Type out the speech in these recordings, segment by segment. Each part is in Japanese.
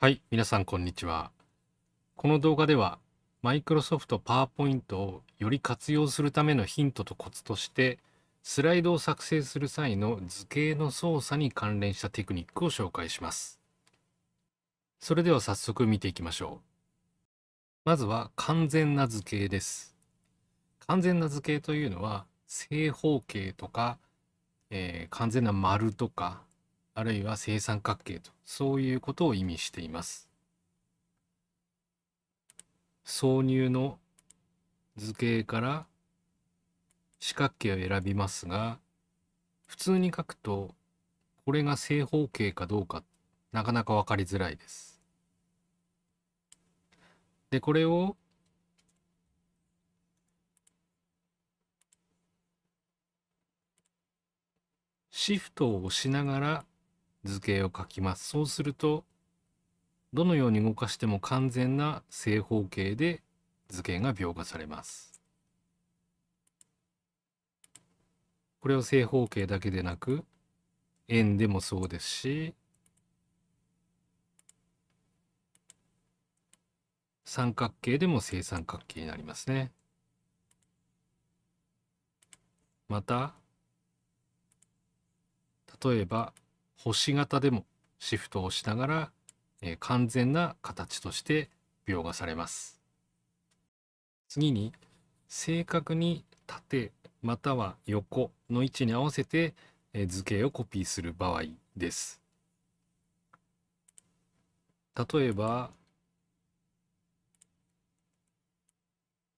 はい、皆さんこんにちは。この動画では、Microsoft PowerPoint をより活用するためのヒントとコツとして、スライドを作成する際の図形の操作に関連したテクニックを紹介します。それでは早速見ていきましょう。まずは完全な図形です。完全な図形というのは、正方形とか、えー、完全な丸とか、あるいは正三角形とそういうことを意味しています挿入の図形から四角形を選びますが普通に書くとこれが正方形かどうかなかなか分かりづらいです。でこれをシフトを押しながら図形を書きます。そうすると、どのように動かしても完全な正方形で図形が描画されます。これを正方形だけでなく、円でもそうですし、三角形でも正三角形になりますね。また、例えば星型でもシフトをしながら、えー、完全な形として描画されます。次に正確に縦または横の位置に合わせて図形をコピーする場合です。例えば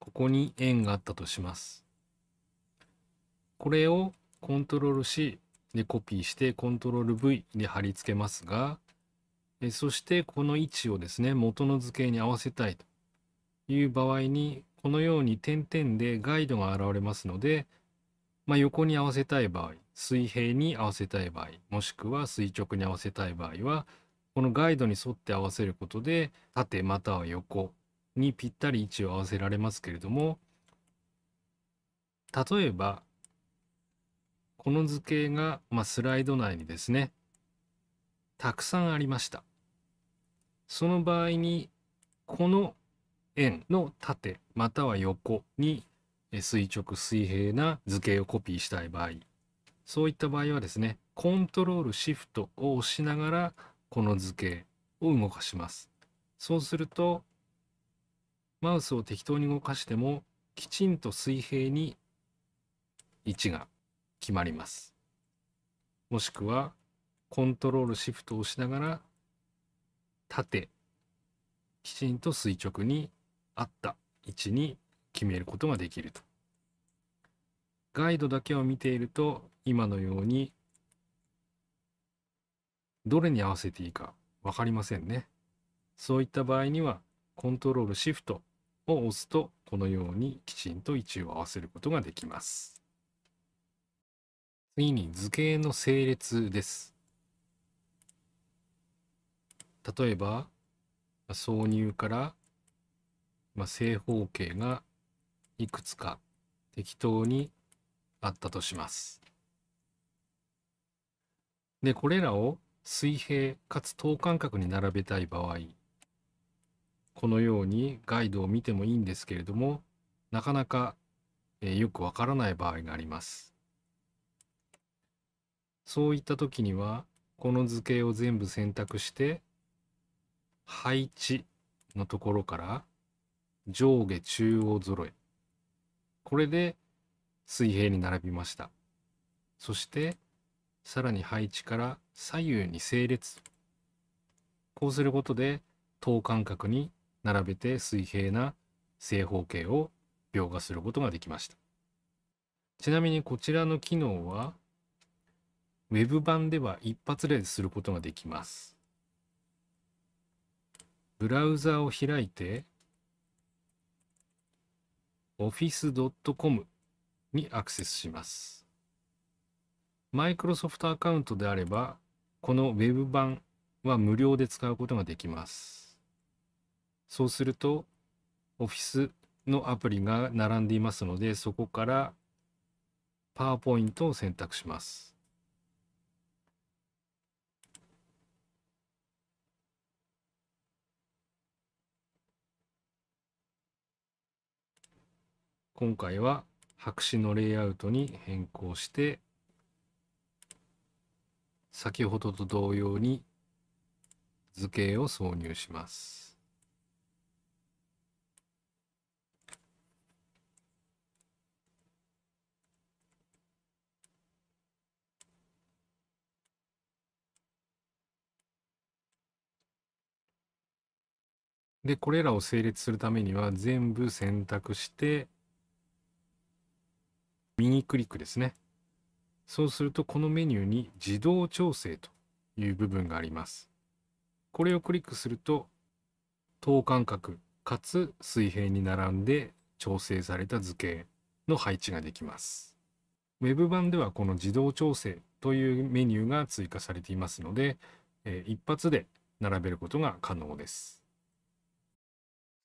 ここに円があったとします。これをコントロールしでコピーしてコントロール v で貼り付けますが、えそしてこの位置をですね、元の図形に合わせたいという場合に、このように点々でガイドが現れますので、まあ、横に合わせたい場合、水平に合わせたい場合、もしくは垂直に合わせたい場合は、このガイドに沿って合わせることで、縦または横にぴったり位置を合わせられますけれども、例えば、この図形が、まあ、スライド内にですね、たくさんありました。その場合に、この円の縦または横に垂直水平な図形をコピーしたい場合、そういった場合はですね、コントロールシフトを押しながら、この図形を動かします。そうすると、マウスを適当に動かしても、きちんと水平に位置が決まります。もしくは、コントロールシフトを押しながら、縦、きちんと垂直に合った位置に決めることができると。ガイドだけを見ていると、今のように、どれに合わせていいか分かりませんね。そういった場合には、コントロールシフトを押すと、このようにきちんと位置を合わせることができます。次に図形の整列です。例えば、挿入から、まあ、正方形がいくつか適当にあったとします。で、これらを水平かつ等間隔に並べたい場合、このようにガイドを見てもいいんですけれども、なかなか、えー、よくわからない場合があります。そういった時には、この図形を全部選択して、配置のところから上下中央揃え。これで水平に並びました。そして、さらに配置から左右に整列。こうすることで、等間隔に並べて水平な正方形を描画することができました。ちなみにこちらの機能は、ウェブ版では一発ですることができます。ブラウザを開いて、office.com にアクセスします。マイクロソフトアカウントであれば、この Web 版は無料で使うことができます。そうすると、Office のアプリが並んでいますので、そこから PowerPoint を選択します。今回は白紙のレイアウトに変更して、先ほどと同様に図形を挿入します。で、これらを整列するためには全部選択して、右クリックですね。そうするとこのメニューに自動調整という部分があります。これをクリックすると等間隔かつ水平に並んで調整された図形の配置ができます。Web 版ではこの自動調整というメニューが追加されていますので、え一発で並べることが可能です。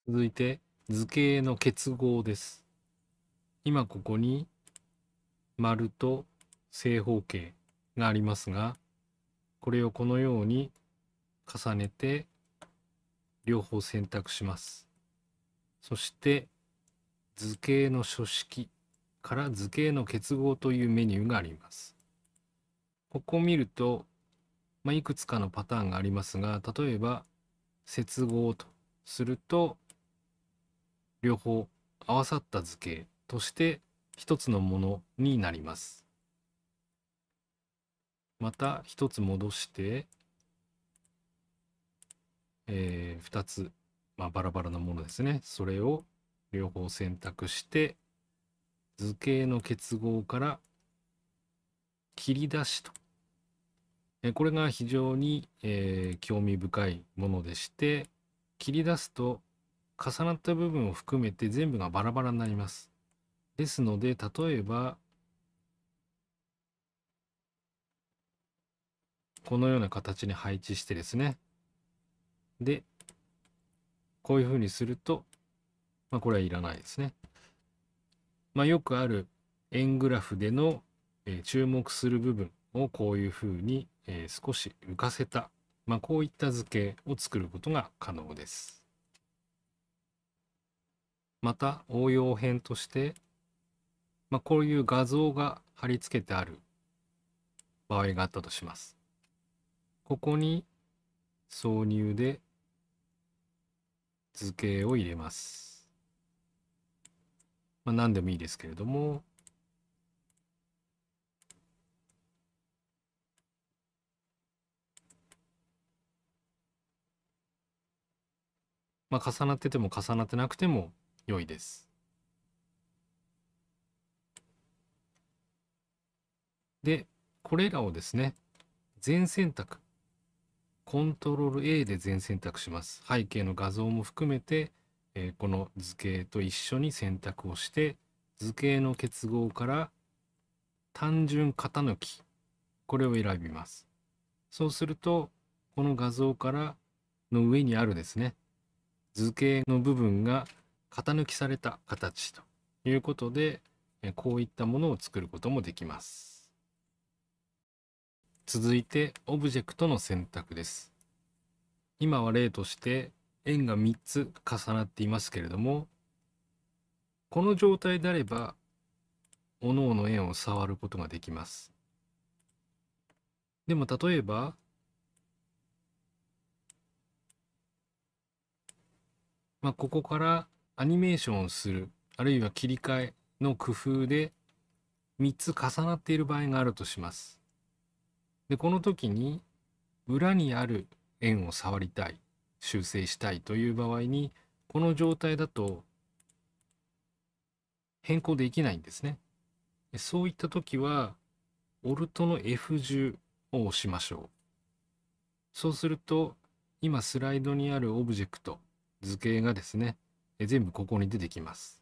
続いて図形の結合です。今ここに丸と正方形がありますが、これをこのように重ねて両方選択します。そして図形の書式から図形の結合というメニューがあります。ここを見ると、まあ、いくつかのパターンがありますが、例えば接合とすると両方合わさった図形として一つのものになります。また一つ戻して、えー、2つ、まあ、バラバラなものですね。それを両方選択して、図形の結合から切り出しと。えこれが非常に、えー、興味深いものでして、切り出すと重なった部分を含めて全部がバラバラになります。ですので、例えば、このような形に配置してですね。で、こういうふうにすると、まあ、これはいらないですね。まあ、よくある円グラフでの、え注目する部分をこういうふうに、え少し浮かせた、まあ、こういった図形を作ることが可能です。また応用編としてまあ、こういう画像が貼り付けてある場合があったとします。ここに挿入で図形を入れます。まあ、何でもいいですけれども、まあ、重なってても重なってなくても良いです。で、これらをですね、全選択。コントロール A で全選択します。背景の画像も含めて、えー、この図形と一緒に選択をして、図形の結合から単純型抜き。これを選びます。そうすると、この画像からの上にあるですね、図形の部分が型抜きされた形ということで、こういったものを作ることもできます。続いて、オブジェクトの選択です。今は例として、円が3つ重なっていますけれども、この状態であれば、各々円を触ることができます。でも例えば、まあ、ここからアニメーションをする、あるいは切り替えの工夫で3つ重なっている場合があるとします。で、この時に裏にある円を触りたい、修正したいという場合に、この状態だと変更できないんですね。そういった時は、オルトの F10 を押しましょう。そうすると、今スライドにあるオブジェクト、図形がですね、全部ここに出てきます。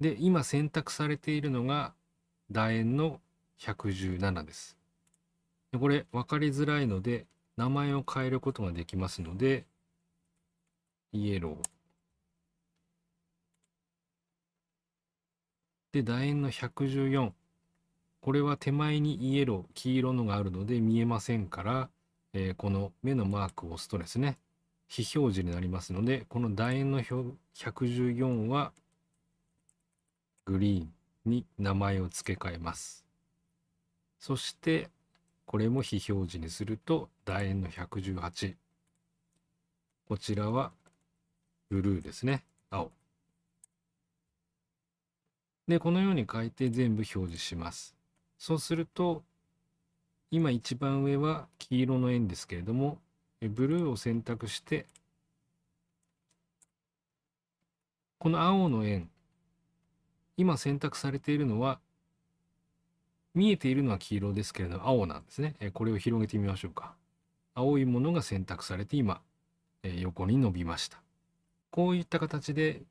で、今選択されているのが楕円の117です。でこれ分かりづらいので、名前を変えることができますので、イエロー。で、楕円の114。これは手前にイエロー、黄色のがあるので見えませんから、えー、この目のマークを押すとですね、非表示になりますので、この楕円の114はグリーンに名前を付け替えます。そして、これも非表示にすると楕円の118。こちらはブルーですね。青。で、このように書いて全部表示します。そうすると、今一番上は黄色の円ですけれども、ブルーを選択して、この青の円、今選択されているのは見えているのは黄色ですけれど青なんですね。これを広げてみましょうか。青いものが選択されて今、横に伸びました。こういった形で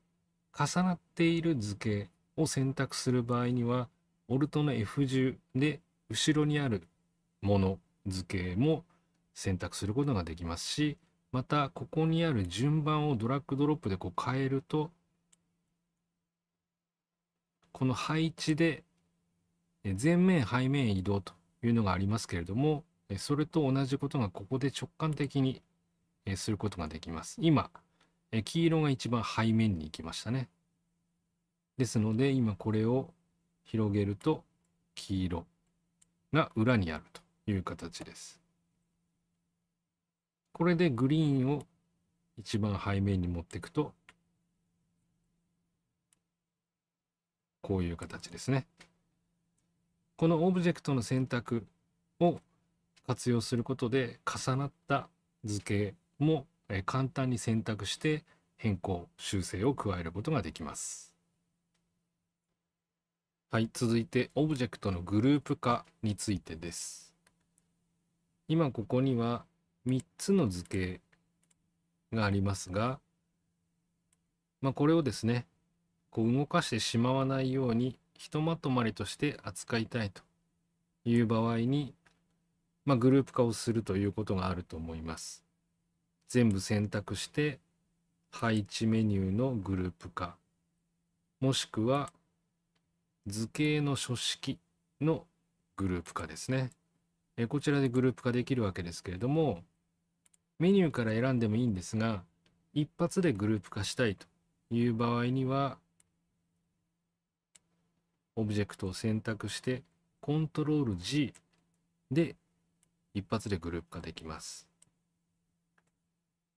重なっている図形を選択する場合には、オルトの F10 で後ろにあるもの図形も選択することができますし、またここにある順番をドラッグドロップでこう変えると、この配置で前面背面移動というのがありますけれどもそれと同じことがここで直感的にすることができます。今黄色が一番背面に行きましたね。ですので今これを広げると黄色が裏にあるという形です。これでグリーンを一番背面に持っていくとこういう形ですね。このオブジェクトの選択を活用することで重なった図形も簡単に選択して変更修正を加えることができます。はい、続いてオブジェクトのグループ化についてです。今ここには3つの図形がありますが、まあ、これをですねこう動かしてしまわないようにひとまとまりとして扱いたいという場合に、まあ、グループ化をするということがあると思います。全部選択して配置メニューのグループ化もしくは図形の書式のグループ化ですね。えこちらでグループ化できるわけですけれどもメニューから選んでもいいんですが一発でグループ化したいという場合にはオブジェクトを選択して、コントロール G で一発でグループ化できます。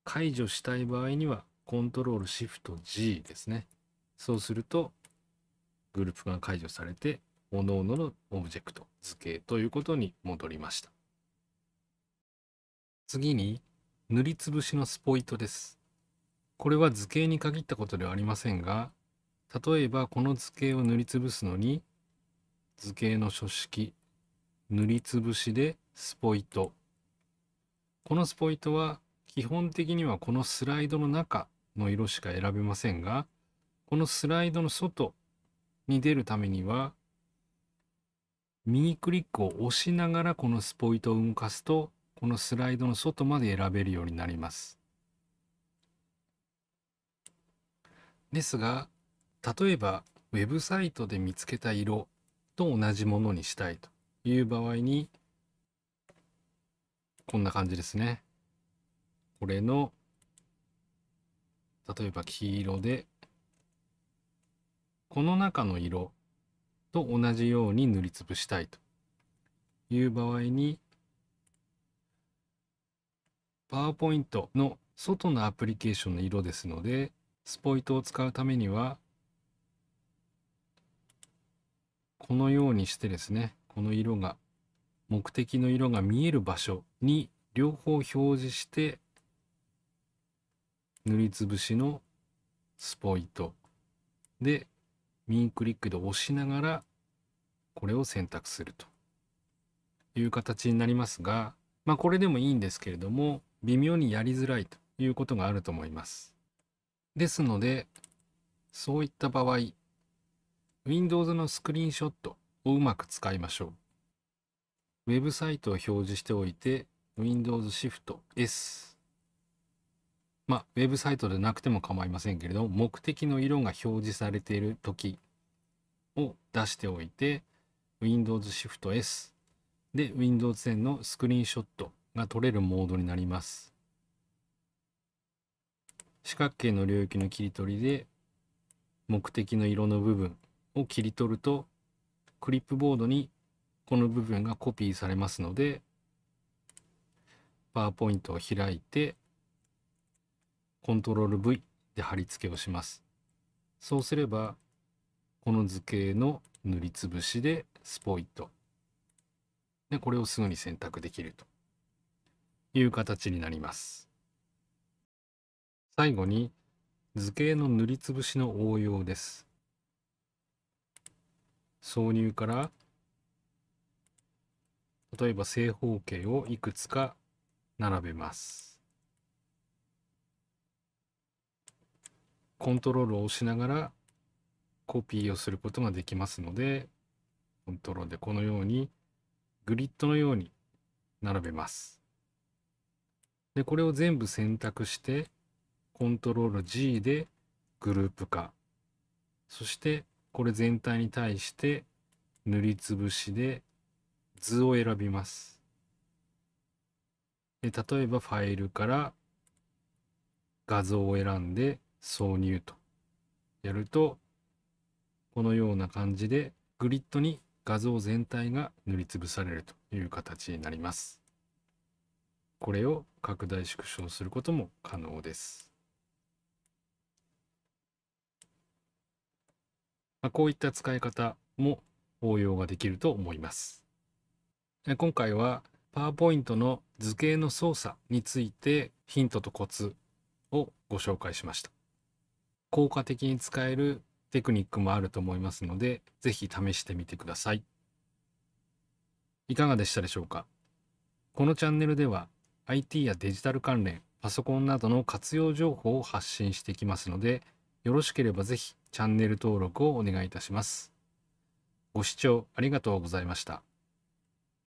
解除したい場合には、コントロールシフト G ですね。そうすると、グループが解除されて、各々のオブジェクト、図形ということに戻りました。次に、塗りつぶしのスポイトです。これは図形に限ったことではありませんが、例えばこの図形を塗りつぶすのに図形の書式塗りつぶしでスポイトこのスポイトは基本的にはこのスライドの中の色しか選べませんがこのスライドの外に出るためには右クリックを押しながらこのスポイトを動かすとこのスライドの外まで選べるようになります。ですが例えばウェブサイトで見つけた色と同じものにしたいという場合にこんな感じですね。これの例えば黄色でこの中の色と同じように塗りつぶしたいという場合に PowerPoint の外のアプリケーションの色ですのでスポイトを使うためにはこのようにしてですね、この色が、目的の色が見える場所に両方表示して、塗りつぶしのスポイトで、右クリックで押しながら、これを選択するという形になりますが、まあこれでもいいんですけれども、微妙にやりづらいということがあると思います。ですので、そういった場合、Windows のスクリーンショットをうまく使いましょう。ウェブサイトを表示しておいて、Windows Shift S。まあ、ウェブサイトでなくても構いませんけれども、目的の色が表示されている時を出しておいて、Windows Shift S で Windows 10のスクリーンショットが取れるモードになります。四角形の領域の切り取りで目的の色の部分を切り取るとクリップボードにこの部分がコピーされますので PowerPoint を開いてコントロール v で貼り付けをします。そうすればこの図形の塗りつぶしでスポイト。で、これをすぐに選択できるという形になります。最後に図形の塗りつぶしの応用です。挿入から、例えば正方形をいくつか並べます。コントロールを押しながらコピーをすることができますので、コントロールでこのようにグリッドのように並べます。で、これを全部選択して、コントロール G でグループ化。そしてこれ全体に対して塗りつぶしで図を選びます。で例えばファイルから画像を選んで挿入とやるとこのような感じでグリッドに画像全体が塗りつぶされるという形になります。これを拡大縮小することも可能です。まあ、こういった使い方も応用ができると思います。今回は PowerPoint の図形の操作についてヒントとコツをご紹介しました。効果的に使えるテクニックもあると思いますので、ぜひ試してみてください。いかがでしたでしょうかこのチャンネルでは IT やデジタル関連、パソコンなどの活用情報を発信していきますので、よろしければぜひチャンネル登録をお願いいたします。ご視聴ありがとうございました。